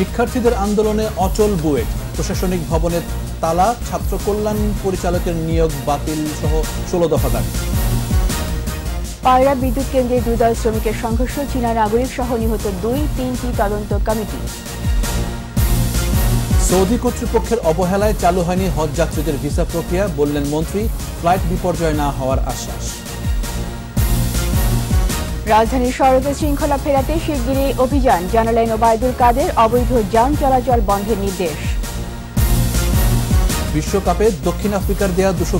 শিক্ষার্থীদের আন্দোলনে অচল বুয়েট প্রশাসনিক ভবনের তালা ছাত্র কল্যাণ পরিচালকের নিয়োগ বাতিল সহ ষোলো দফা দাবি পায়রা বিদ্যুৎ কেন্দ্রে দুই দল শ্রমিকের সংঘর্ষ চীনা নাগরিক সহ নিহত দুই তিনটি তদন্ত কমিটি সৌদি কর্তৃপক্ষের অবহেলায় চালু হয়নি হজ যাত্রীদের ভিসা প্রক্রিয়া বললেন মন্ত্রী ফ্লাইট বিপর্যয় না হওয়ার আশ্বাস রাজধানীর সড়কে শৃঙ্খলা ফেরাতে শিগগিরই অভিযান জানালেন ওবায়দুল কাদের অবৈধ যান চলাচল বন্ধের নির্দেশ বিশ্বকাপে দক্ষিণ আফ্রিকার দেয়া দুশো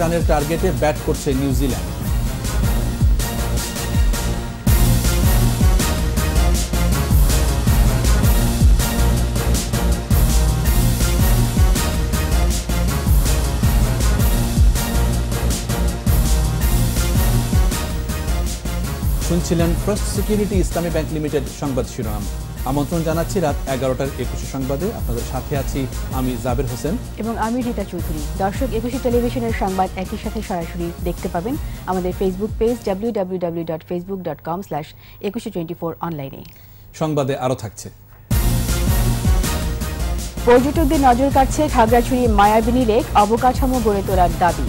রানের টার্গেটে ব্যাট করছে নিউজিল্যান্ড শুনছিলেন First Security Islami Bank Limited সংবাদ শিরোনাম আমন্ত্রণ জানাচ্ছি রাত এগারোটার একুশে সংবাদে আপনাদের সাথে আছি আমি জাবের হোসেন এবং আমি রীতা চৌধুরী দর্শক একুশে টেলিভিশনের সংবাদ একই সাথে সরাসরি দেখতে পাবেন আমাদের Facebook page W W W dot Facebook dot com slash একুশে টোয়েন্টি ফোর অনলাইনে সংবাদে আরও থাকছে পর্যটকদের নজর কাটছে খাগড়াছড়ি মায়াবিনী লেক অবকাঠামো গড়ে তোলার দাবি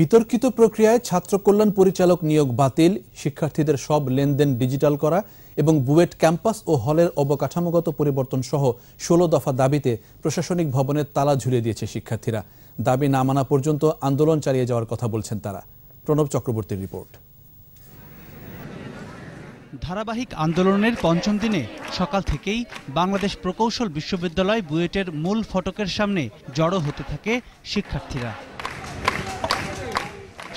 বিতর্কিত প্রক্রিয়ায় ছাত্র কল্যাণ পরিচালক নিয়োগ বাতিল শিক্ষার্থীদের সব লেনদেন ডিজিটাল করা এবং বুয়েট ক্যাম্পাস ও হলের অবকাঠামোগত পরিবর্তন সহ ষোলো দফা দাবিতে প্রশাসনিক ভবনের তালা ঝুলিয়ে দিয়েছে শিক্ষার্থীরা দাবি না মানা পর্যন্ত আন্দোলন চালিয়ে যাওয়ার কথা বলছেন তারা প্রণব চক্রবর্তীর রিপোর্ট ধারাবাহিক আন্দোলনের পঞ্চম দিনে সকাল থেকেই বাংলাদেশ প্রকৌশল বিশ্ববিদ্যালয় বুয়েটের মূল ফটকের সামনে জড়ো হতে থাকে শিক্ষার্থীরা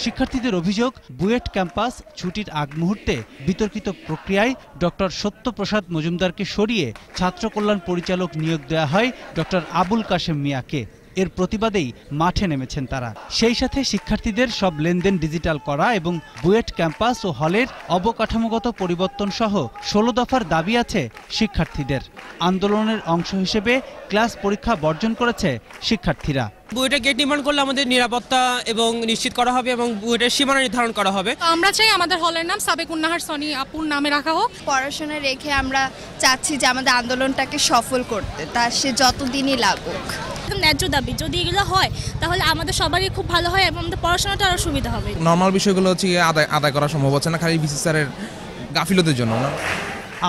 শিক্ষার্থীদের অভিযোগ বুয়েট ক্যাম্পাস ছুটির আগ মুহূর্তে বিতর্কিত প্রক্রিয়ায় ডক্টর সত্যপ্রসাদ মজুমদারকে সরিয়ে ছাত্র কল্যাণ পরিচালক নিয়োগ দেওয়া হয় ডক্টর আবুল কাশেম মিয়াকে এর প্রতিবাদেই মাঠে নেমেছেন তারা সেই সাথে শিক্ষার্থীদের সব লেনদেন ডিজিটাল করা এবং বুয়েট ক্যাম্পাস ও হলের অবকাঠামোগত পরিবর্তন সহ ষোলো দফার দাবি আছে শিক্ষার্থীদের আন্দোলনের অংশ হিসেবে ক্লাস পরীক্ষা বর্জন করেছে শিক্ষার্থীরা বুয়েটের গেট নির্মাণ করলে আমাদের নিরাপত্তা এবং নিশ্চিত করা হবে এবং বুয়েটের সীমানা নির্ধারণ করা হবে আমরা চাই আমাদের হলের নাম সাবেক সাবেকুন্নাহার সনি আপুর নামে রাখা হোক পড়াশোনা রেখে আমরা চাচ্ছি যে আমাদের আন্দোলনটাকে সফল করতে তা সে যতদিনই লাগুক ন্যায্য দাবি যদি এগুলো হয় তাহলে আমাদের সবারই খুব ভালো হয় এবং আমাদের পড়াশোনাটা আরও সুবিধা হবে নর্মাল বিষয়গুলো হচ্ছে আদায় আদায় করা সম্ভব হচ্ছে না খালি বিসি স্যারের গাফিলতির জন্য না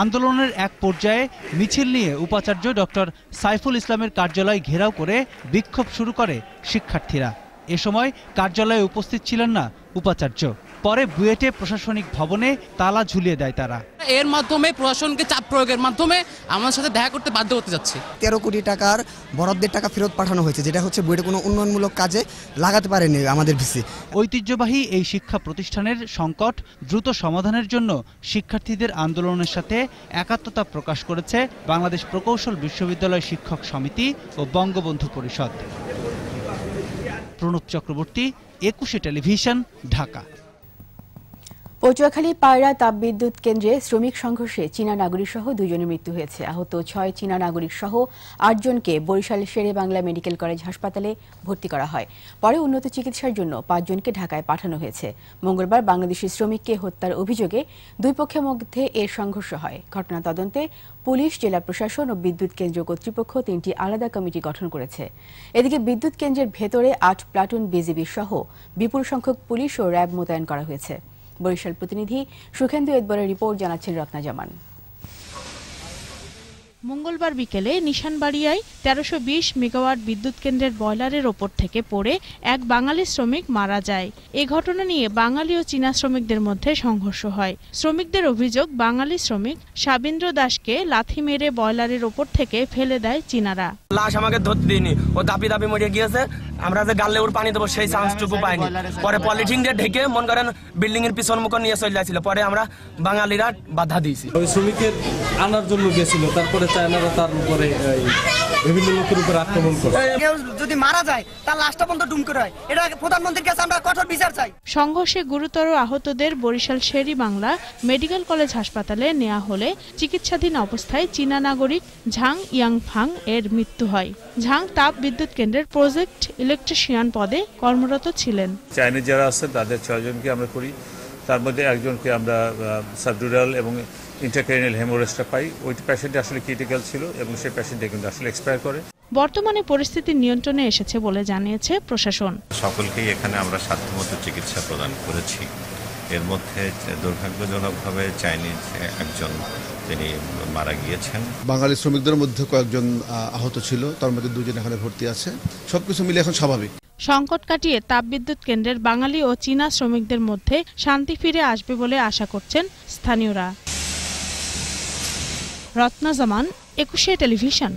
আন্দোলনের এক পর্যায়ে মিছিল নিয়ে উপাচার্য ডক্টর সাইফুল ইসলামের কার্যালয় ঘেরাও করে বিক্ষোভ শুরু করে শিক্ষার্থীরা এ সময় কার্যালয়ে উপস্থিত ছিলেন না উপাচার্য পরে বুয়েটে প্রশাসনিক ভবনে তালা ঝুলিয়ে দেয় তারা এর মাধ্যমে প্রশাসনকে চাপ প্রয়োগের মাধ্যমে আমার সাথে দেখা করতে বাধ্য হতে যাচ্ছে তেরো কোটি টাকার বরাদ্দের টাকা ফেরত পাঠানো হয়েছে যেটা হচ্ছে বুয়েটে কোনো উন্নয়নমূলক কাজে লাগাতে পারেনি আমাদের ভিসি ঐতিহ্যবাহী এই শিক্ষা প্রতিষ্ঠানের সংকট দ্রুত সমাধানের জন্য শিক্ষার্থীদের আন্দোলনের সাথে একাত্মতা প্রকাশ করেছে বাংলাদেশ প্রকৌশল বিশ্ববিদ্যালয় শিক্ষক সমিতি ও বঙ্গবন্ধু পরিষদ প্রণব চক্রবর্তী একুশে টেলিভিশন ঢাকা পচুয়াখালী পায়রা তাপবিদ্যুৎ কেন্দ্রে শ্রমিক সংঘর্ষে চীনা নাগরিক সহ দুজনের মৃত্যু হয়েছে আহত ছয় চীনা নাগরিক সহ আটজনকে বরিশাল শেরে বাংলা মেডিকেল কলেজ হাসপাতালে ভর্তি করা হয় পরে উন্নত চিকিৎসার জন্য পাঁচজনকে ঢাকায় পাঠানো হয়েছে মঙ্গলবার বাংলাদেশি শ্রমিককে হত্যার অভিযোগে দুই পক্ষের মধ্যে এর সংঘর্ষ হয় ঘটনা তদন্তে পুলিশ জেলা প্রশাসন ও বিদ্যুৎ কেন্দ্র কর্তৃপক্ষ তিনটি আলাদা কমিটি গঠন করেছে এদিকে বিদ্যুৎ কেন্দ্রের ভেতরে আট প্লাটুন বিজিবি সহ বিপুল সংখ্যক পুলিশ ও র্যাব মোতায়েন করা হয়েছে বরিশাল প্রতিনিধি সুখেন্দু এদবরের রিপোর্ট জানাচ্ছেন রত্না জামান মঙ্গলবার বিকেলে নিশানবাড়িয়ায় তেরোশো বিশ মেগাওয়াট বিদ্যুৎ কেন্দ্রের বয়লারের ওপর থেকে পড়ে এক বাঙালি শ্রমিক মারা যায় এ ঘটনা নিয়ে বাঙালি ও চীনা শ্রমিকদের মধ্যে সংঘর্ষ হয় শ্রমিকদের অভিযোগ বাঙালি শ্রমিক সাবিন্দ্র দাসকে লাথি মেরে বয়লারের ওপর থেকে ফেলে দেয় চীনারা লাশ আমাকে ধরতে দিইনি ও দাপি দাপি মরে গিয়েছে আমরা যে গালে ওর পানি দেবো সেই চান্সটুকু পাইনি পরে পলিথিন দিয়ে ঢেকে মন করেন বিল্ডিং এর পিছন মুখ নিয়ে চলে যাচ্ছিল পরে আমরা বাঙালিরা বাধা দিয়েছি ওই শ্রমিকের আনার জন্য গেছিল তারপরে যদি মারা যায় পর্যন্ত আমরা কঠোর বিচার চাই সংঘর্ষে গুরুতর আহতদের বরিশাল শেরি বাংলা মেডিকেল কলেজ হাসপাতালে নেওয়া হলে চিকিৎসাধীন অবস্থায় চীনা নাগরিক ঝাং ইয়াংফাং এর মৃত্যু হয় ঝাং তাপ বিদ্যুৎ কেন্দ্রের প্রজেক্ট ইলেকট্রিশিয়ান পদে কর্মরত ছিলেন চাইনিজ যারা আছেন তাদের ছয়জনকে আমরা করি তার মধ্যে একজনকে আমরা সাবডুরাল এবং ইন্টারক্রেনিয়াল হেমোরেজটা পাই ওই প্যাশেন্টে আসলে ক্রিটিক্যাল ছিল এবং সেই প্যাশেন্টে কিন্তু আসলে এক্সপায়ার করে বর্তমানে পরিস্থিতি নিয়ন্ত্রণে এসেছে বলে জানিয়েছে প্রশাসন সকলকেই এখানে আমরা সাধ্যমতো চিকিৎসা প্রদান করেছি এর মধ্যে দুর্ভাগ্যজনকভাবে চাইনিজ একজন তিনি মারা গিয়েছেন বাঙালি শ্রমিকদের মধ্যে কয়েকজন আহত ছিল তার মধ্যে দুজন এখানে ভর্তি আছে সবকিছু মিলে এখন স্বাভাবিক সংকট কাটিয়ে তাপবিদ্যুৎ কেন্দ্রের বাঙালি ও চীনা শ্রমিকদের মধ্যে শান্তি ফিরে আসবে বলে আশা করছেন স্থানীয়রা রত্না জামান একুশে টেলিভিশন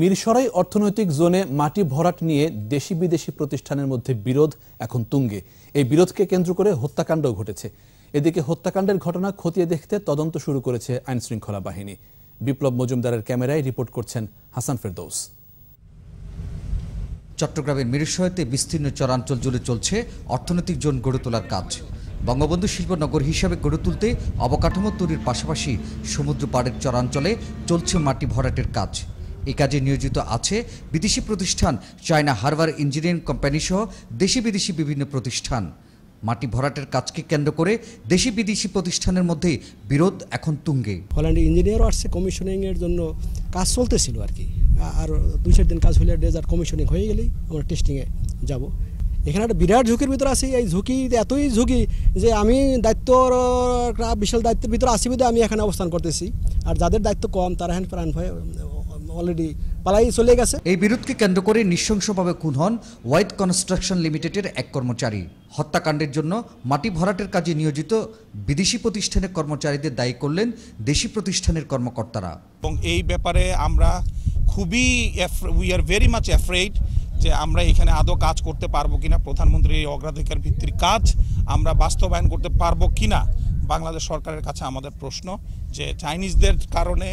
মিরসরাই অর্থনৈতিক জোনে মাটি ভরাট নিয়ে দেশি বিদেশি প্রতিষ্ঠানের মধ্যে বিরোধ এখন তুঙ্গে এই বিরোধকে কেন্দ্র করে হত্যাকাণ্ড ঘটেছে এদিকে হত্যাকাণ্ডের ঘটনা খতিয়ে দেখতে তদন্ত শুরু করেছে আইনশৃঙ্খলা বাহিনী বিপ্লব মজুমদারের ক্যামেরায় রিপোর্ট করছেন হাসান ফেরদৌস চট্টগ্রামের মিরসরাইতে বিস্তীর্ণ চরাঞ্চল জুড়ে চলছে অর্থনৈতিক জোন গড়ে তোলার কাজ বঙ্গবন্ধু শিল্পনগর হিসাবে গড়ে তুলতে অবকাঠামো তৈরির পাশাপাশি সমুদ্র পাড়ের চরাঞ্চলে চলছে মাটি ভরাটের কাজ এ কাজে নিয়োজিত আছে বিদেশি প্রতিষ্ঠান চায়না হারবার ইঞ্জিনিয়ারিং কোম্পানি সহ দেশি বিদেশি বিভিন্ন প্রতিষ্ঠান মাটি ভরাটের কাজকে কেন্দ্র করে দেশি বিদেশি প্রতিষ্ঠানের মধ্যে বিরোধ এখন তুঙ্গে হল্যান্ডে ইঞ্জিনিয়ার কমিশনিং কমিশনিংয়ের জন্য কাজ চলতেছিল আর কি আর দুই চার দিন কাজ হলে ডেজার্ট কমিশনিং হয়ে গেলেই আমরা টেস্টিংয়ে যাব এখানে একটা বিরাট ঝুঁকির ভিতরে আছি এই ঝুঁকি এতই ঝুঁকি যে আমি দায়িত্ব বিশাল দায়িত্বের ভিতরে আসি বিধে আমি এখানে অবস্থান করতেছি আর যাদের দায়িত্ব কম তারা এখন প্রাণ ভয়ে অলরেডি পালাই চলে গেছে এই বিরোধকে কেন্দ্র করে নৃশংসভাবে খুন হন হোয়াইট কনস্ট্রাকশন লিমিটেডের এক কর্মচারী হত্যাকাণ্ডের জন্য মাটি ভরাটের কাজে নিয়োজিত বিদেশি প্রতিষ্ঠানের কর্মচারীদের দায়ী করলেন দেশি প্রতিষ্ঠানের কর্মকর্তারা এবং এই ব্যাপারে আমরা খুবই we are very much afraid যে আমরা এখানে আদৌ কাজ করতে পারবো কিনা প্রধানমন্ত্রীর এই অগ্রাধিকার ভিত্তির কাজ আমরা বাস্তবায়ন করতে পারবো কিনা বাংলাদেশ সরকারের কাছে আমাদের প্রশ্ন যে চাইনিজদের কারণে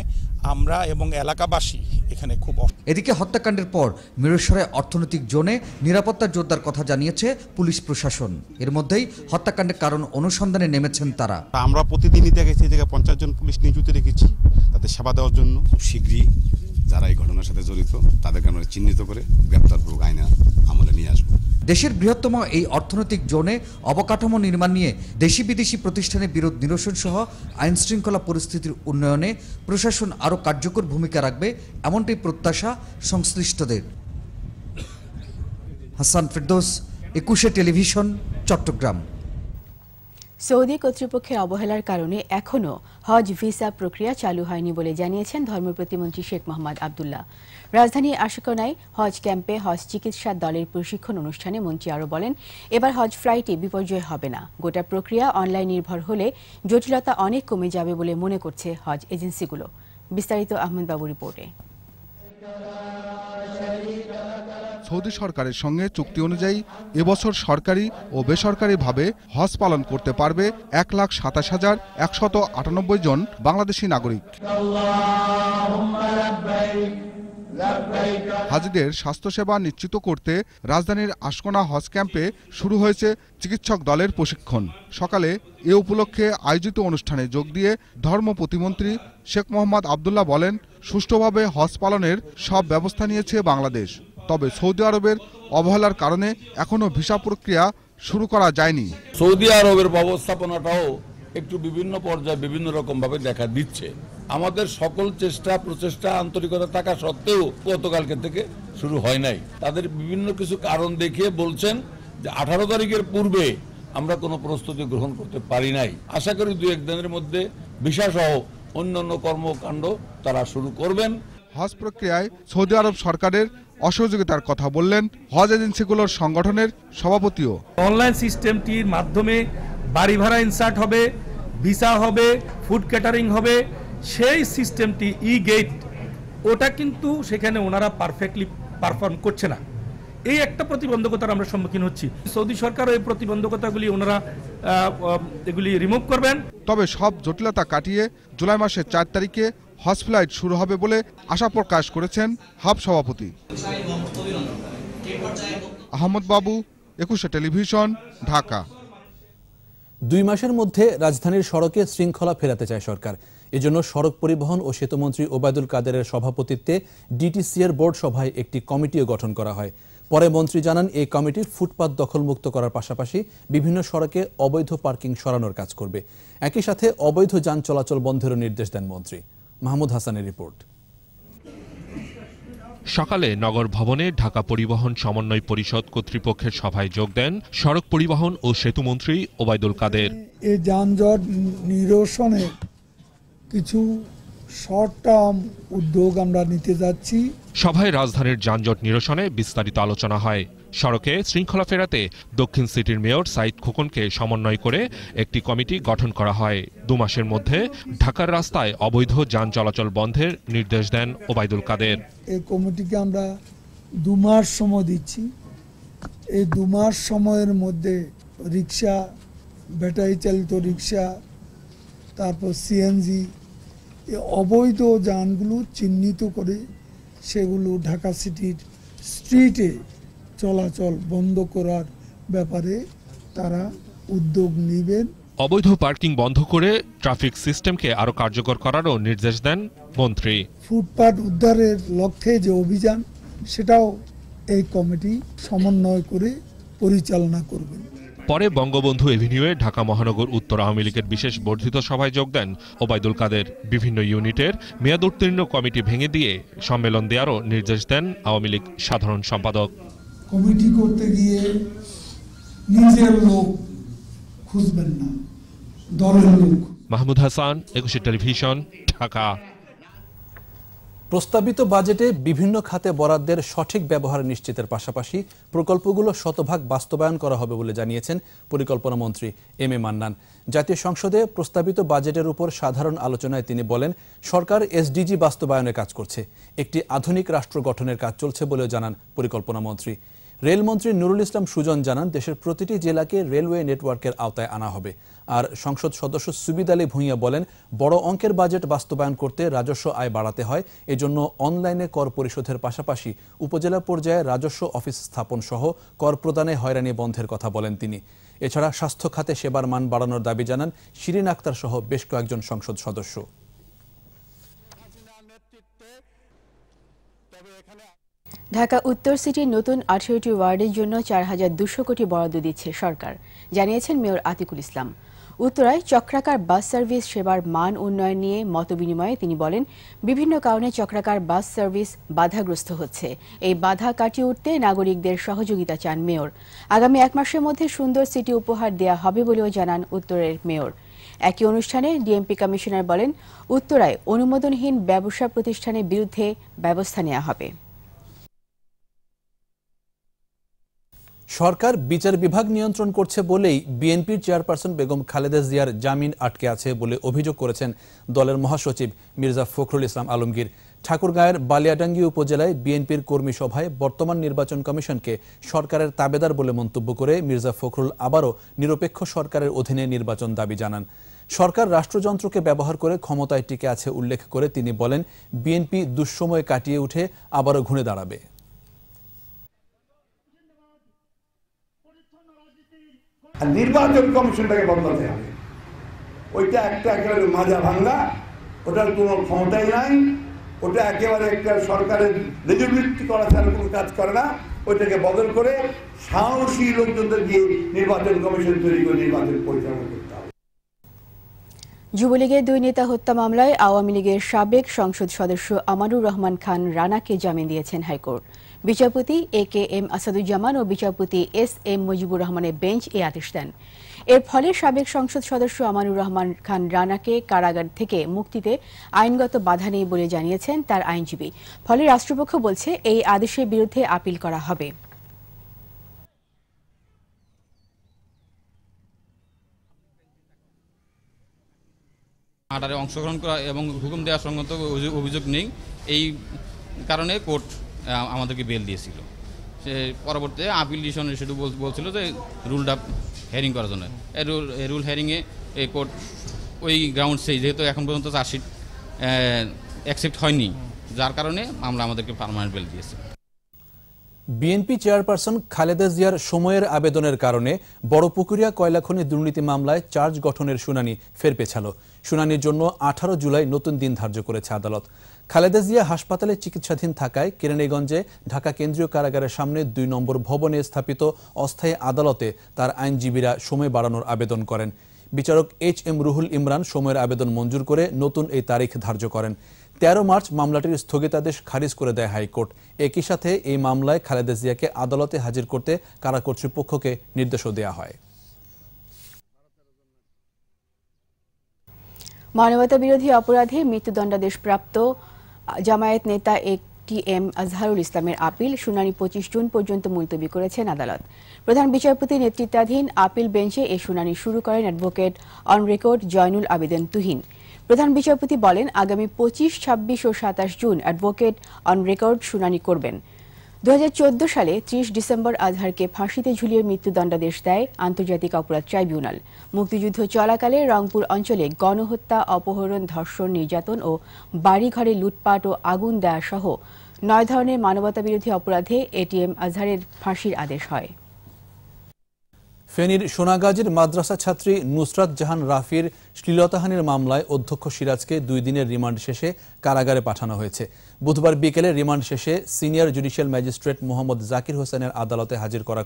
আমরা এবং এলাকাবাসী এখানে খুব এদিকে হত্যাকাণ্ডের পর মিরসরায় অর্থনৈতিক জোনে নিরাপত্তার জোরদার কথা জানিয়েছে পুলিশ প্রশাসন এর মধ্যেই হত্যাকাণ্ডের কারণ অনুসন্ধানে নেমেছেন তারা আমরা প্রতিদিনই দেখেছি এই জায়গায় পঞ্চাশ জন পুলিশ নিযুক্ত রেখেছি তাদের সেবা দেওয়ার জন্য খুব শীঘ্রই যারা এই ঘটনার সাথে জড়িত তাদেরকে আমরা চিহ্নিত করে গ্রেপ্তারপূর্বক আইনা আমলে নিয়ে আসবো দেশের বৃহত্তম এই অর্থনৈতিক জোনে অবকাঠামো নির্মাণ নিয়ে দেশি বিদেশি প্রতিষ্ঠানের বিরোধ নিরসন সহ আইন শৃঙ্খলা পরিস্থিতির উন্নয়নে প্রশাসন আরও কার্যকর ভূমিকা রাখবে এমনটাই প্রত্যাশা সংশ্লিষ্টদের হাসান ফেরদোস একুশে টেলিভিশন চট্টগ্রাম সৌদি কর্তৃপক্ষের অবহেলার কারণে এখনও হজ ভিসা প্রক্রিয়া চালু হয়নি বলে জানিয়েছেন ধর্ম প্রতিমন্ত্রী শেখ মোহাম্মদ আবদুল্লাহ রাজধানীর আশিকোনায় হজ ক্যাম্পে হজ চিকিৎসা দলের প্রশিক্ষণ অনুষ্ঠানে মন্ত্রী আরও বলেন এবার হজ ফ্লাইটে বিপর্যয় হবে না গোটা প্রক্রিয়া অনলাইন নির্ভর হলে জটিলতা অনেক কমে যাবে বলে মনে করছে হজ এজেন্সিগুলো বিস্তারিত আহমেদবাবু রিপোর্টে সৌদি সরকারের সঙ্গে চুক্তি অনুযায়ী এবছর সরকারি ও বেসরকারিভাবে হজ পালন করতে পারবে এক লাখ সাতাশ হাজার একশত আটানব্বই জন বাংলাদেশি নাগরিক হাজিদের স্বাস্থ্যসেবা নিশ্চিত করতে রাজধানীর আশকোনা হজ ক্যাম্পে শুরু হয়েছে চিকিৎসক দলের প্রশিক্ষণ সকালে এ উপলক্ষে আয়োজিত অনুষ্ঠানে যোগ দিয়ে ধর্ম প্রতিমন্ত্রী শেখ মোহাম্মদ আবদুল্লাহ বলেন সুষ্ঠুভাবে হজ পালনের সব ব্যবস্থা নিয়েছে বাংলাদেশ তবে সৌদি আরবের অবহেলার কারণে এখনও ভিসা প্রক্রিয়া শুরু করা যায়নি সৌদি আরবের ব্যবস্থাপনাটাও একটু বিভিন্ন পর্যায়ে বিভিন্ন রকমভাবে দেখা দিচ্ছে আমাদের সকল চেষ্টা প্রচেষ্টা আন্তরিকতা থাকা সত্ত্বেও গতকালকে থেকে শুরু হয় নাই তাদের বিভিন্ন কিছু কারণ দেখিয়ে বলছেন যে আঠারো তারিখের পূর্বে আমরা কোনো প্রস্তুতি গ্রহণ করতে পারি নাই আশা করি দু একদিনের মধ্যে ভিসা সহ অন্যান্য কর্মকাণ্ড তারা শুরু করবেন হজ প্রক্রিয়ায় সৌদি আরব সরকারের অসহযোগিতার কথা বললেন হজ এজেন্সিগুলোর সংগঠনের সভাপতিও অনলাইন সিস্টেমটির মাধ্যমে বাড়ি ভাড়া ইনসার্ট হবে ভিসা হবে ফুড ক্যাটারিং হবে সেই সিস্টেমটি ই গেট ওটা কিন্তু সেখানে ওনারা পারফেক্টলি পারফর্ম করছে না এই একটা প্রতিবন্ধকতার আমরা সম্মুখীন হচ্ছি সৌদি সরকার ওই প্রতিবন্ধকতাগুলি ওনারা এগুলি রিমুভ করবেন তবে সব জটিলতা কাটিয়ে জুলাই মাসের চার তারিখে হজ ফ্লাইট শুরু হবে বলে আশা প্রকাশ করেছেন হাব সভাপতি আহমদ বাবু একুশে টেলিভিশন ঢাকা দুই মাসের মধ্যে রাজধানীর সড়কে শৃঙ্খলা ফেরাতে চায় সরকার এজন্য সড়ক পরিবহন ও সেতুমন্ত্রী ওবায়দুল কাদেরের সভাপতিত্বে ডিটিসি এর বোর্ড সভায় একটি কমিটিও গঠন করা হয় পরে মন্ত্রী জানান এই কমিটি ফুটপাত দখলমুক্ত করার পাশাপাশি বিভিন্ন সড়কে অবৈধ পার্কিং সরানোর কাজ করবে একই সাথে অবৈধ যান চলাচল বন্ধেরও নির্দেশ দেন মন্ত্রী মাহমুদ হাসানের রিপোর্ট সকালে নগর ভবনে ঢাকা পরিবহন সমন্বয় পরিষদ কর্তৃপক্ষের সভায় যোগ দেন সড়ক পরিবহন ও সেতুমন্ত্রী ওবায়দুল কাদের এই যানজট নিরসনে কিছু শর্ট টার্ম উদ্যোগ আমরা নিতে যাচ্ছি সভায় রাজধানীর যানজট নিরসনে বিস্তারিত আলোচনা হয় সড়কে শৃঙ্খলা ফেরাতে দক্ষিণ সিটির মেয়র সাইদ খোকনকে সমন্বয় করে একটি কমিটি গঠন করা হয় দু মাসের মধ্যে ঢাকার রাস্তায় অবৈধ যান চলাচল বন্ধের নির্দেশ দেন ওবায়দুল কাদের এই কমিটিকে আমরা দু মাস সময় দিচ্ছি এই দু মাস সময়ের মধ্যে রিক্সা ব্যাটারি চালিত রিক্সা তারপর সিএনজি অবৈধ যানগুলো চিহ্নিত করে সেগুলো ঢাকা সিটির স্ট্রিটে চলাচল বন্ধ করার ব্যাপারে তারা উদ্যোগ নেবেন অবৈধ পার্কিং বন্ধ করে ট্রাফিক সিস্টেমকে আরও কার্যকর করারও নির্দেশ দেন মন্ত্রী ফুটপাথ উদ্ধারের লক্ষ্যে যে অভিযান সেটাও এই কমিটি সমন্বয় করে পরিচালনা করবেন পরে বঙ্গবন্ধু এভিনিউয়ে ঢাকা মহানগর উত্তর আওয়ামী লীগের বিশেষ বর্ধিত সভায় যোগ দেন ওবায়দুল কাদের বিভিন্ন ইউনিটের মেয়াদ উত্তীর্ণ কমিটি ভেঙে দিয়ে সম্মেলন দেওয়ারও নির্দেশ দেন আওয়ামী লীগ সাধারণ সম্পাদক কমিটি করতে গিয়ে নিজের লোক খুঁজবেন না দলের লোক মাহমুদ হাসান একুশে টেলিভিশন ঢাকা প্রস্তাবিত বাজেটে বিভিন্ন খাতে বরাদ্দের সঠিক ব্যবহার নিশ্চিতের পাশাপাশি প্রকল্পগুলো শতভাগ বাস্তবায়ন করা হবে বলে জানিয়েছেন পরিকল্পনা মন্ত্রী এম এ মান্নান জাতীয় সংসদে প্রস্তাবিত বাজেটের উপর সাধারণ আলোচনায় তিনি বলেন সরকার এসডিজি বাস্তবায়নে কাজ করছে একটি আধুনিক রাষ্ট্র গঠনের কাজ চলছে বলেও জানান পরিকল্পনা মন্ত্রী রেলমন্ত্রী নুরুল ইসলাম সুজন জানান দেশের প্রতিটি জেলাকে রেলওয়ে নেটওয়ার্কের আওতায় আনা হবে আর সংসদ সদস্য সুবিদ আলী ভূঁইয়া বলেন বড় অঙ্কের বাজেট বাস্তবায়ন করতে রাজস্ব আয় বাড়াতে হয় এজন্য অনলাইনে কর পরিশোধের পাশাপাশি উপজেলা পর্যায়ে রাজস্ব অফিস স্থাপন সহ কর প্রদানে হয়রানি বন্ধের কথা বলেন তিনি এছাড়া স্বাস্থ্য খাতে সেবার মান বাড়ানোর দাবি জানান শিরিন আক্তার সহ বেশ কয়েকজন সংসদ সদস্য ঢাকা উত্তর সিটির নতুন আঠারোটি ওয়ার্ডের জন্য চার হাজার দুশো কোটি বরাদ্দ দিচ্ছে সরকার জানিয়েছেন মেয়র আতিকুল ইসলাম উত্তরায় চক্রাকার বাস সার্ভিস সেবার মান উন্নয়ন নিয়ে মতবিনিময়ে তিনি বলেন বিভিন্ন কারণে চক্রাকার বাস সার্ভিস বাধাগ্রস্ত হচ্ছে এই বাধা কাটিয়ে উঠতে নাগরিকদের সহযোগিতা চান মেয়র আগামী এক মাসের মধ্যে সুন্দর সিটি উপহার দেয়া হবে বলেও জানান উত্তরের মেয়র একই অনুষ্ঠানে ডিএমপি কমিশনার বলেন উত্তরায় অনুমোদনহীন ব্যবসা প্রতিষ্ঠানের বিরুদ্ধে ব্যবস্থা নেওয়া হবে সরকার বিচার বিভাগ নিয়ন্ত্রণ করছে বলেই বিএনপির চেয়ারপারসন বেগম খালেদা জিয়ার জামিন আটকে আছে বলে অভিযোগ করেছেন দলের মহাসচিব মির্জা ফখরুল ইসলাম আলমগীর ঠাকুরগাঁয়ের বালিয়াডাঙ্গি উপজেলায় বিএনপির কর্মী সভায় বর্তমান নির্বাচন কমিশনকে সরকারের তাবেদার বলে মন্তব্য করে মির্জা ফখরুল আবারও নিরপেক্ষ সরকারের অধীনে নির্বাচন দাবি জানান সরকার রাষ্ট্রযন্ত্রকে ব্যবহার করে ক্ষমতায় টিকে আছে উল্লেখ করে তিনি বলেন বিএনপি দুঃসময় কাটিয়ে উঠে আবারও ঘুরে দাঁড়াবে আর নির্বাচন কমিশনটাকে বদলাতে হবে ওইটা একটা একেবারে মাজা ভাঙ্গা ওটার কোনো ক্ষমতাই নাই ওটা একেবারে একটা সরকারের রেজুবৃত্তি করা ছাড়া কোনো কাজ করে না ওইটাকে বদল করে সাহসী লোকজনদের দিয়ে নির্বাচন কমিশন তৈরি করে নির্বাচন পরিচালনা করতে যুবলীগের দুই নেতা হত্যা মামলায় আওয়ামী লীগের সাবেক সংসদ সদস্য আমানুর রহমান খান রানাকে জামিন দিয়েছেন হাইকোর্ট বিচারপতি এ কে এম আসাদুজ্জামান ও বিচারপতি এস এম মুজিবুর রহমানের বেঞ্চ এ আদেশ দেন এর ফলে সাবেক সংসদ সদস্য আমানুর রহমান খান রানাকে কারাগার থেকে মুক্তিতে আইনগত বাধা নেই বলে জানিয়েছেন তার আইনজীবী ফলে রাষ্ট্রপক্ষ বলছে এই আদেশের বিরুদ্ধে আপিল করা হবে হাঁটারে অংশগ্রহণ করা এবং হুকুম দেওয়া সংক্রান্ত অভিযোগ নেই এই কারণে কোর্ট আমাদেরকে বেল দিয়েছিল সে পরবর্তীতে আপিল ডিসিশনে শুধু বলছিল যে রুলটা হেয়ারিং করার জন্য এই রুল রুল হেয়ারিংয়ে এই কোর্ট ওই গ্রাউন্ড সেই যেহেতু এখন পর্যন্ত চার্জশিট অ্যাকসেপ্ট হয়নি যার কারণে মামলা আমাদেরকে পারমানেন্ট বেল দিয়েছে বিএনপি চেয়ারপারসন খালেদা জিয়ার সময়ের আবেদনের কারণে বড়পুকুরিয়া খনি দুর্নীতি মামলায় চার্জ গঠনের শুনানি ফের পেছালো শুনানির জন্য আঠারো জুলাই নতুন দিন ধার্য করেছে আদালত খালেদা জিয়া হাসপাতালে চিকিৎসাধীন থাকায় কেরানীগঞ্জে ঢাকা কেন্দ্রীয় কারাগারের সামনে দুই নম্বর ভবনে স্থাপিত অস্থায়ী আদালতে তার আইনজীবীরা সময় বাড়ানোর আবেদন করেন বিচারক এইচ এম রুহুল ইমরান সময়ের আবেদন মঞ্জুর করে নতুন এই তারিখ ধার্য করেন তেরো মার্চ মামলাটির স্থগিতাদেশ খারিজ করে দেয় হাইকোর্ট একই সাথে এই মামলায় খালেদা জিয়াকে আদালতে হাজির করতে কারা কর্তৃপক্ষকে নির্দেশও দেওয়া হয় মানবতা বিরোধী অপরাধে মৃত্যুদণ্ডাদেশপ্রাপ্ত জামায়াত নেতা এক টি এম আজহারুল ইসলামের আপিল শুনানি পঁচিশ জুন পর্যন্ত মুলতবি করেছেন আদালত প্রধান বিচারপতি নেতৃত্বাধীন আপিল বেঞ্চে এ শুনানি শুরু করেন অ্যাডভোকেট অন রেকর্ড জয়নুল আবেদন তুহিন প্রধান বিচারপতি বলেন আগামী পঁচিশ ছাব্বিশ ও সাতাশ জুন অ্যাডভোকেট অন রেকর্ড শুনানি করবেন দু সালে ত্রিশ ডিসেম্বর আজহারকে ফাঁসিতে ঝুলিয়ে মৃত্যুদণ্ডাদেশ দেয় আন্তর্জাতিক অপরাধ ট্রাইব্যুনাল মুক্তিযুদ্ধ চলাকালে রংপুর অঞ্চলে গণহত্যা অপহরণ ধর্ষণ নির্যাতন ও বাড়িঘরে লুটপাট ও আগুন দেয়া সহ নয় ধরনের মানবতাবিরোধী অপরাধে এটিএম আজহারের ফাঁসির আদেশ হয় ফেনীর সোনাগাজীর মাদ্রাসা ছাত্রী নুসরাত জাহান রাফির শ্লীলতাহানির মামলায় অধ্যক্ষ সিরাজকে দুই দিনের রিমান্ড শেষে কারাগারে পাঠানো হয়েছে বুধবার বিকেলে রিমান্ড শেষে senior judicial magistrate Mohammad Zakir হোসেনের আদালতে হাজির করা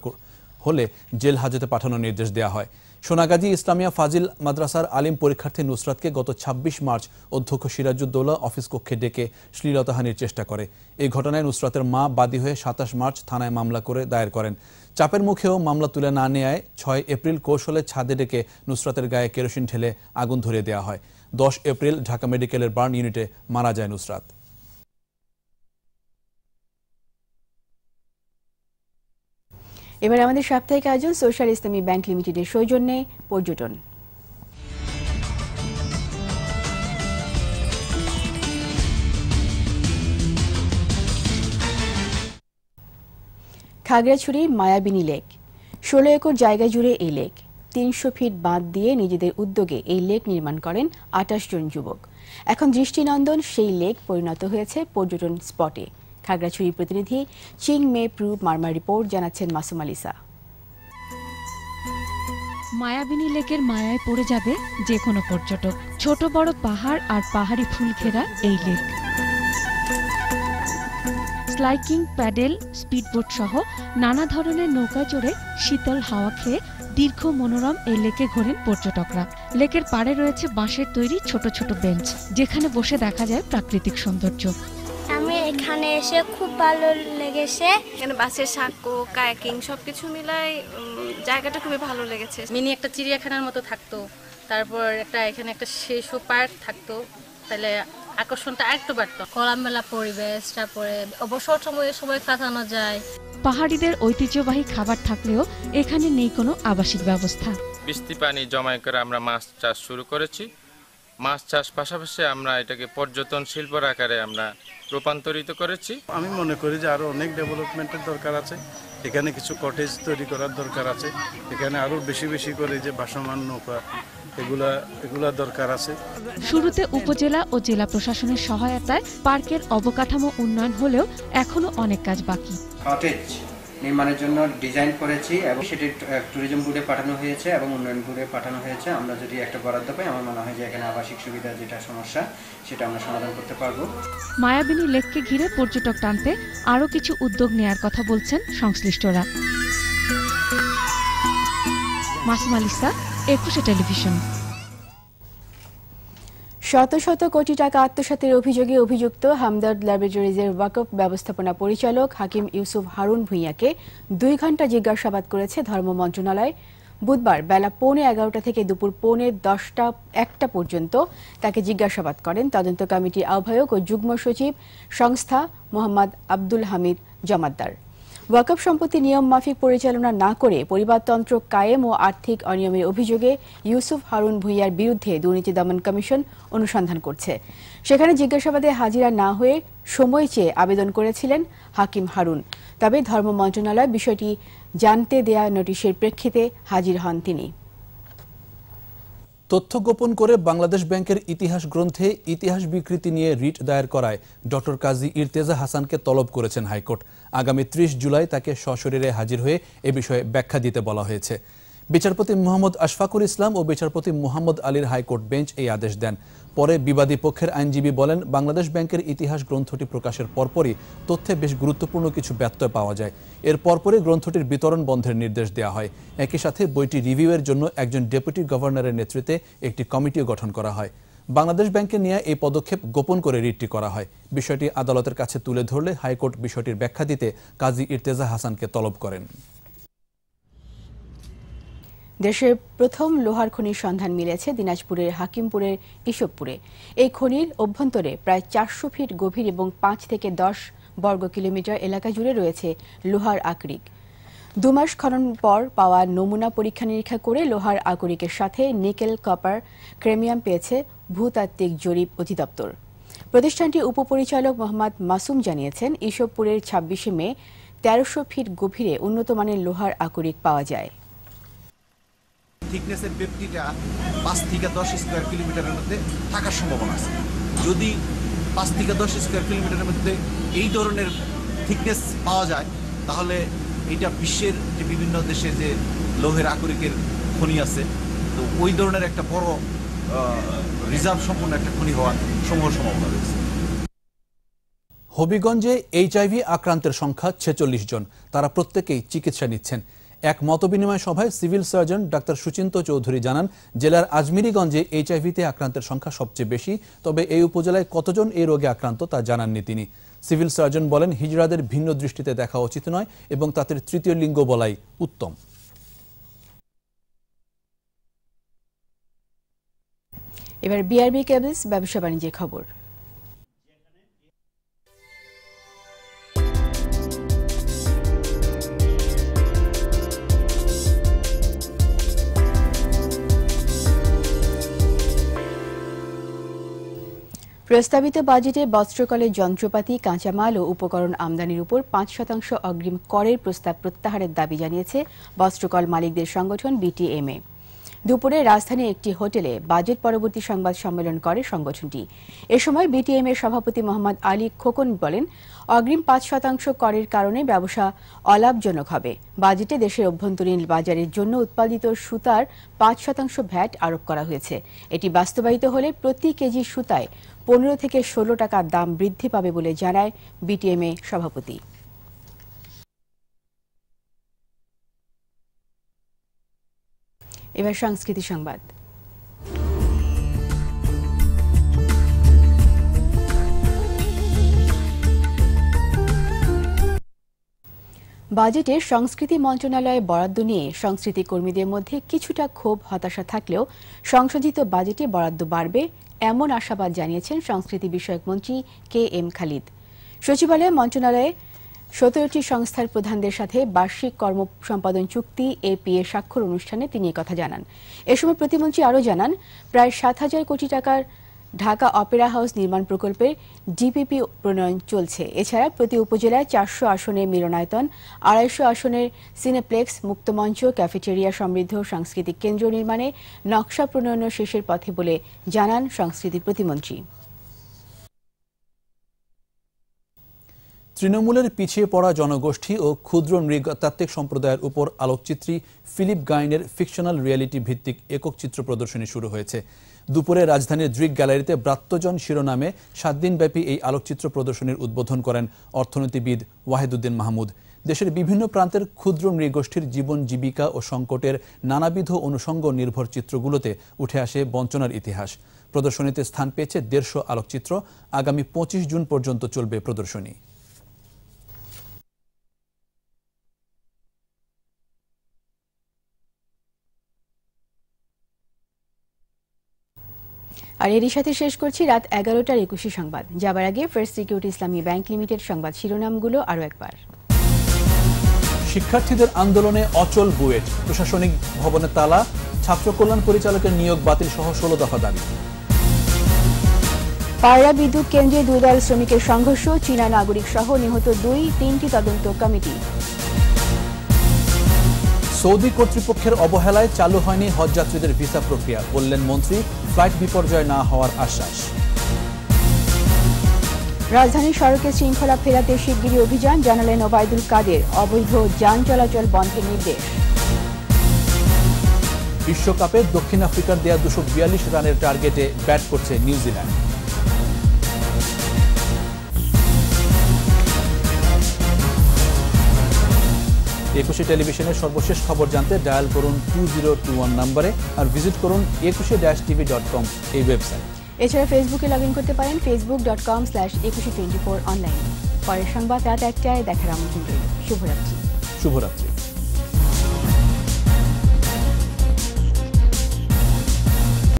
হলে জেল হাজতে পাঠানোর নির্দেশ দেওয়া হয় সোনাগাজী ইসলামিয়া ফাজিল মাদ্রাসার আলিম পরীক্ষার্থী নুসরাতকে গত ২৬ মার্চ অধ্যক্ষ সিরাজুদ্দৌলা অফিস কক্ষে ডেকে শ্লীলতাহানির চেষ্টা করে এই ঘটনায় নুসরাতের মা বাদী হয়ে সাতাশ মার্চ থানায় মামলা করে দায়ের করেন চাপের মুখেও মামলা তুলে না নেয় ছয় এপ্রিল কৌশলে ছাদে ডেকে নুসরাতের গায়ে কেরোসিন ঢেলে আগুন ধরিয়ে দেওয়া হয় দশ এপ্রিল ঢাকা মেডিকেলের বার্ন ইউনিটে মারা যায় নুসরাত এবার আমাদের সাপ্তাহিক আয়োজন সোশ্যাল ইসলামী ব্যাংক লিমিটেডের সৌজন্যে পর্যটন খাগড়াছড়ি মায়াবিনী লেক ষোলো একর জায়গা জুড়ে এই লেক তিনশো ফিট বাঁধ দিয়ে নিজেদের উদ্যোগে এই লেক নির্মাণ করেন আটাশ জন যুবক এখন দৃষ্টিনন্দন সেই লেক পরিণত হয়েছে পর্যটন স্পটে খাগড়াছড়ি প্রতিনিধি চিং মে প্রু মার্মার রিপোর্ট জানাচ্ছেন মাসুম আলিসা মায়াবিনী লেকের মায়ায় পড়ে যাবে যে কোনো পর্যটক ছোট বড় পাহাড় আর পাহাড়ি ফুল ঘেরা এই লেক স্লাইকিং প্যাডেল স্পিডবোট সহ নানা ধরনের নৌকা চড়ে শীতল হাওয়া খেয়ে দীর্ঘ মনোরম এই লেকে ঘোরেন পর্যটকরা লেকের পাড়ে রয়েছে বাঁশের তৈরি ছোট ছোট বেঞ্চ যেখানে বসে দেখা যায় প্রাকৃতিক সৌন্দর্য আমি এখানে এসে খুব ভালো লেগেছে এখানে বাসের সাঁকো কায়াকিং সবকিছু মিলাই জায়গাটা খুবই ভালো লেগেছে মিনি একটা চিড়িয়াখানার মতো থাকতো তারপর একটা এখানে একটা শেষও পার্ক থাকতো তাহলে আকর্ষণটা একটু বাড়তো মেলা পরিবেশ তারপরে অবসর সময়ে সময় কাটানো যায় পাহাড়িদের ঐতিহ্যবাহী খাবার থাকলেও এখানে নেই কোনো আবাসিক ব্যবস্থা বৃষ্টি পানি জমায় করে আমরা মাছ চাষ শুরু করেছি মাছ চাষ পাশাপাশি আমরা এটাকে পর্যটন শিল্পর আকারে আমরা রূপান্তরিত করেছি আমি মনে করি যে আরও অনেক ডেভেলপমেন্টের দরকার আছে এখানে কিছু কটেজ তৈরি করার দরকার আছে এখানে আরও বেশি বেশি করে যে ভাসমান নৌকা এগুলা দরকার আছে শুরুতে উপজেলা ও জেলা প্রশাসনের সহায়তায় পার্কের অবকাঠামো উন্নয়ন হলেও এখনো অনেক কাজ বাকি কটেজ নির্মাণের জন্য ডিজাইন করেছি এবং সেটি ট্যুরিজম বোর্ডে পাঠানো হয়েছে এবং উন্নয়ন বোর্ডে পাঠানো হয়েছে আমরা যদি একটা বরাদ্দ পাই আমার মনে হয় যে এখানে আবাসিক সুবিধা যেটা সমস্যা সেটা আমরা সমাধান করতে পারব মায়াবিনী লেককে ঘিরে পর্যটক টানতে আরও কিছু উদ্যোগ নেয়ার কথা বলছেন সংশ্লিষ্টরা মাসুম আলিসা একুশে টেলিভিশন শত শত কোটি টাকা আত্মসাতের অভিযোগে অভিযুক্ত হামদর্দ ল্যাবরেটরিজের ওয়াকফ ব্যবস্থাপনা পরিচালক হাকিম ইউসুফ হারুন ভূঁইয়াকে দুই ঘণ্টা জিজ্ঞাসাবাদ করেছে ধর্ম মন্ত্রণালয় বুধবার বেলা পৌনে এগারোটা থেকে দুপুর পৌনে দশটা একটা পর্যন্ত তাকে জিজ্ঞাসাবাদ করেন তদন্ত কমিটির আহ্বায়ক ও যুগ্ম সচিব সংস্থা মোহাম্মদ আব্দুল হামিদ জমাদ্দার ওয়াকফ সম্পত্তি নিয়ম মাফিক পরিচালনা না করে পরিবারতন্ত্র কায়েম ও আর্থিক অনিয়মের অভিযোগে ইউসুফ হারুন ভুইয়ার বিরুদ্ধে দুর্নীতি দমন কমিশন অনুসন্ধান করছে সেখানে জিজ্ঞাসাবাদে হাজিরা না হয়ে সময় চেয়ে আবেদন করেছিলেন হাকিম হারুন তবে ধর্ম মন্ত্রণালয় বিষয়টি জানতে দেয়া নোটিশের প্রেক্ষিতে হাজির হন তিনি তথ্য গোপন করে বাংলাদেশ ব্যাংকের ইতিহাস গ্রন্থে ইতিহাস বিকৃতি নিয়ে রিট দায়ের করায় ডক্টর কাজী ইরতেজা হাসানকে তলব করেছেন হাইকোর্ট আগামী ত্রিশ জুলাই তাকে সশরীরে হাজির হয়ে এ বিষয়ে ব্যাখ্যা দিতে বলা হয়েছে বিচারপতি মোহাম্মদ আশফাকুল ইসলাম ও বিচারপতি মোহাম্মদ আলীর হাইকোর্ট বেঞ্চ এই আদেশ দেন পরে বিবাদী পক্ষের আইনজীবী বলেন বাংলাদেশ ব্যাংকের ইতিহাস গ্রন্থটি প্রকাশের পরপরই তথ্যে বেশ গুরুত্বপূর্ণ কিছু ব্যত্যয় পাওয়া যায় এর পরপরই গ্রন্থটির বিতরণ বন্ধের নির্দেশ দেওয়া হয় একই সাথে বইটি রিভিউয়ের জন্য একজন ডেপুটি গভর্নরের নেতৃত্বে একটি কমিটিও গঠন করা হয় বাংলাদেশ ব্যাংকে নিয়ে এই পদক্ষেপ গোপন করে রিটটি করা হয় বিষয়টি আদালতের কাছে তুলে ধরলে হাইকোর্ট বিষয়টির ব্যাখ্যা দিতে কাজী ইরতেজা হাসানকে তলব করেন দেশের প্রথম লোহার খনির সন্ধান মিলেছে দিনাজপুরের হাকিমপুরের ইসবপুরে এই খনির অভ্যন্তরে প্রায় চারশো ফিট গভীর এবং পাঁচ থেকে দশ বর্গ কিলোমিটার এলাকা জুড়ে রয়েছে লোহার আকরিক দুমাস খনন পর পাওয়া নমুনা পরীক্ষা নিরীক্ষা করে লোহার আকরিকের সাথে নিকেল কপার ক্রেমিয়াম পেয়েছে ভূতাত্ত্বিক জরিপ অধিদপ্তর প্রতিষ্ঠানটির উপপরিচালক মোহাম্মদ মাসুম জানিয়েছেন ইসবপুরের ছাব্বিশে মে তেরোশো ফিট গভীরে উন্নত মানের লোহার আকরিক পাওয়া যায় থিকনেসের ব্যক্তিটা পাঁচ থেকে দশ স্কোয়ার কিলোমিটারের মধ্যে থাকার সম্ভাবনা আছে যদি পাঁচ থেকে দশ স্কোয়ার কিলোমিটারের মধ্যে এই ধরনের থিকনেস পাওয়া যায় তাহলে এটা বিশ্বের যে বিভিন্ন দেশে যে লোহের আকরিকের খনি আছে তো ওই ধরনের একটা বড় রিজার্ভ সম্পূর্ণ একটা খনি হওয়ার সমূহ সম্ভাবনা রয়েছে হবিগঞ্জে এইচআইভি আক্রান্তের সংখ্যা ছেচল্লিশ জন তারা প্রত্যেকেই চিকিৎসা নিচ্ছেন এক মতবিনিময় সভায় civil surgeon doctor Suchinta Chowdhury জানান জেলার আজমিরিগঞ্জে এইচআইভিতে আক্রান্তের সংখ্যা সবচেয়ে বেশি তবে এই উপজেলায় কতজন এই রোগে আক্রান্ত তা জানাননি তিনি সিভিল সার্জন বলেন হিজড়াদের ভিন্ন দৃষ্টিতে দেখা উচিত নয় এবং তাদের তৃতীয় লিঙ্গ বলাই উত্তম এবার বিআরবি কেবলস ব্যবসা বাণিজ্যের খবর প্রস্তাবিত বাজেটে বস্ত্রকলের যন্ত্রপাতি কাঁচামাল ও উপকরণ আমদানির উপর পাঁচ শতাংশ অগ্রিম করের প্রস্তাব প্রত্যাহারের দাবি জানিয়েছে বস্ত্রকল মালিকদের সংগঠন বিটিএমএ দুপুরে রাজধানীর একটি হোটেলে বাজেট পরবর্তী সংবাদ সম্মেলন করে সংগঠনটি এ সময় বিটিএম এর সভাপতি মোহাম্মদ আলী খোকন বলেন অগ্রিম পাঁচ শতাংশ করের কারণে ব্যবসা অলাভজনক হবে বাজেটে দেশের অভ্যন্তরীণ বাজারের জন্য উৎপাদিত সুতার পাঁচ শতাংশ ভ্যাট আরোপ করা হয়েছে এটি বাস্তবায়িত হলে প্রতি কেজি সুতায় পনেরো থেকে ষোলো টাকার দাম বৃদ্ধি পাবে বলে জানায় বিটিএমএ সভাপতি এবার সংস্কৃতি সংবাদ বাজেটে সংস্কৃতি মন্ত্রণালয়ে বরাদ্দ নিয়ে সংস্কৃতি কর্মীদের মধ্যে কিছুটা ক্ষোভ হতাশা থাকলেও সংশোধিত বাজেটে বরাদ্দ বাড়বে এমন আশাবাদ জানিয়েছেন সংস্কৃতি বিষয়ক মন্ত্রী কে এম খালিদ সচিবালয় মন্ত্রণালয়ে সতেরোটি সংস্থার প্রধানদের সাথে বার্ষিক কর্ম সম্পাদন চুক্তি এপিএ স্বাক্ষর অনুষ্ঠানে তিনি কথা জানান এ সময় প্রতিমন্ত্রী আরও জানান প্রায় সাত হাজার কোটি টাকার ঢাকা অপেরা হাউস নির্মাণ প্রকল্পের ডিপিপি প্রণয়ন চলছে এছাড়া প্রতি উপজেলায় চারশো আসনের মিলনায়তন আড়াইশো আসনের সিনেপ্লেক্স মুক্তমঞ্চ ক্যাফেটেরিয়া সমৃদ্ধ সাংস্কৃতিক কেন্দ্র নির্মাণে নকশা প্রণয়ন শেষের পথে বলে জানান সংস্কৃতি প্রতিমন্ত্রী তৃণমূলের পিছিয়ে পড়া জনগোষ্ঠী ও ক্ষুদ্র নৃতাত্ত্বিক সম্প্রদায়ের উপর আলোকচিত্রী ফিলিপ গাইনের ফিকশনাল রিয়ালিটি ভিত্তিক একক চিত্র প্রদর্শনী শুরু হয়েছে দুপুরে রাজধানীর দ্রিক গ্যালারিতে ব্রাত্যজন শিরোনামে সাত দিনব্যাপী এই আলোকচিত্র প্রদর্শনীর উদ্বোধন করেন অর্থনীতিবিদ ওয়াহেদুদ্দিন মাহমুদ দেশের বিভিন্ন প্রান্তের ক্ষুদ্র নৃগোষ্ঠীর জীবন জীবিকা ও সংকটের নানাবিধ অনুষঙ্গ নির্ভর চিত্রগুলোতে উঠে আসে বঞ্চনার ইতিহাস প্রদর্শনীতে স্থান পেয়েছে দেড়শো আলোকচিত্র আগামী পঁচিশ জুন পর্যন্ত চলবে প্রদর্শনী আর এরই সাথে শেষ করছি রাত এগারোটার একুশে সংবাদ যাবার আগে First Security Islami Bank Limited সংবাদ শিরোনামগুলো আরও একবার শিক্ষার্থীদের আন্দোলনে অচল বুয়েট প্রশাসনিক ভবনে তালা ছাত্র কল্যাণ পরিচালকের নিয়োগ বাতিল সহ ষোলো দফা দাবি পায়রা বিদ্যুৎ কেন্দ্রে দুই দল শ্রমিকের সংঘর্ষ চীনা নাগরিক সহ নিহত দুই তিনটি তদন্ত কমিটি সৌদি কর্তৃপক্ষের অবহেলায় চালু হয়নি হজযাত্রীদের ভিসা প্রক্রিয়া বললেন মন্ত্রী ফ্লাইট বিপর্যয় না হওয়ার আশ্বাস রাজধানীর সড়কে শৃঙ্খলা ফেরাতে শিগগিরই অভিযান জানালেন ওবায়দুল কাদের অবৈধ যান চলাচল বন্ধের নির্দেশ বিশ্বকাপে দক্ষিণ আফ্রিকার দেয়া দুশো রানের টার্গেটে ব্যাট করছে নিউজিল্যান্ড একুশে টেলিভিশনের সর্বশেষ খবর জানতে ডায়াল করুন টু জিরো টু ওয়ান নাম্বারে আর ভিজিট করুন একুশে ড্যাশ টিভি ডট কম এই ওয়েবসাইট এছাড়া ফেসবুকে লগ ইন করতে পারেন ফেসবুক ডট কম স্ল্যাশ একুশে টোয়েন্টি ফোর অনলাইন পরের সংবাদ রাত একটায় দেখার আমন্ত্রণ শুভরাত্রি শুভরাত্রি